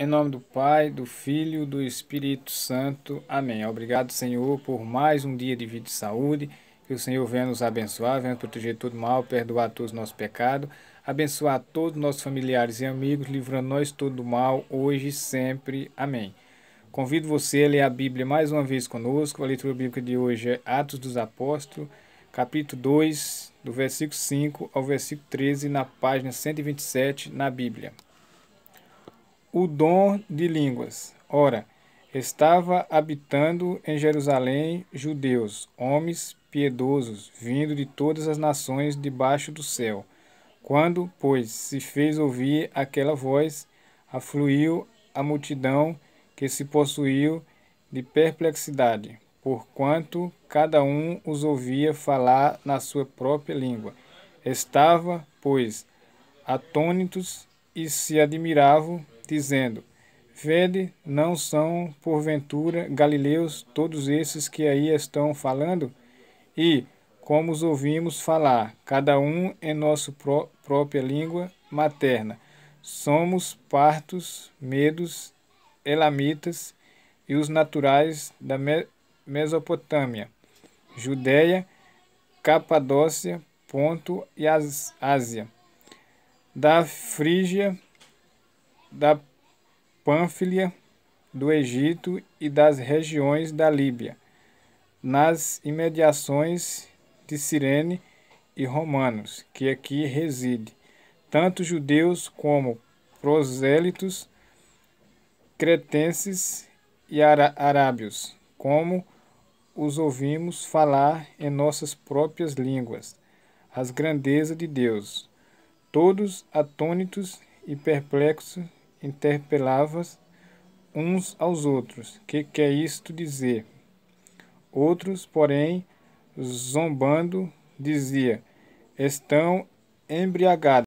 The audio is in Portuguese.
Em nome do Pai, do Filho, e do Espírito Santo. Amém. Obrigado, Senhor, por mais um dia de vida e saúde. Que o Senhor venha nos abençoar, venha nos proteger todo mal, perdoar todos os nossos pecados, abençoar todos os nossos familiares e amigos, livrando nós todo do mal, hoje e sempre. Amém. Convido você a ler a Bíblia mais uma vez conosco. A leitura bíblica de hoje é Atos dos Apóstolos, capítulo 2, do versículo 5 ao versículo 13, na página 127 na Bíblia o dom de línguas. Ora, estava habitando em Jerusalém judeus, homens piedosos, vindo de todas as nações debaixo do céu. Quando, pois, se fez ouvir aquela voz, afluiu a multidão que se possuiu de perplexidade, porquanto cada um os ouvia falar na sua própria língua. Estava, pois, atônitos e se admiravam dizendo: Vede, não são, porventura, galileus todos esses que aí estão falando? E, como os ouvimos falar, cada um em é nossa pró própria língua materna, somos partos, medos, elamitas e os naturais da Me Mesopotâmia, Judéia, Capadócia, Ponto e Ásia, da Frígia, da Pânfilia, do Egito e das regiões da Líbia, nas imediações de Cirene e romanos, que aqui reside, tanto judeus como prosélitos, cretenses e arábios, como os ouvimos falar em nossas próprias línguas, as grandezas de Deus, todos atônitos e perplexos interpelavas uns aos outros: Que quer é isto dizer? Outros, porém, zombando, dizia: Estão embriagados.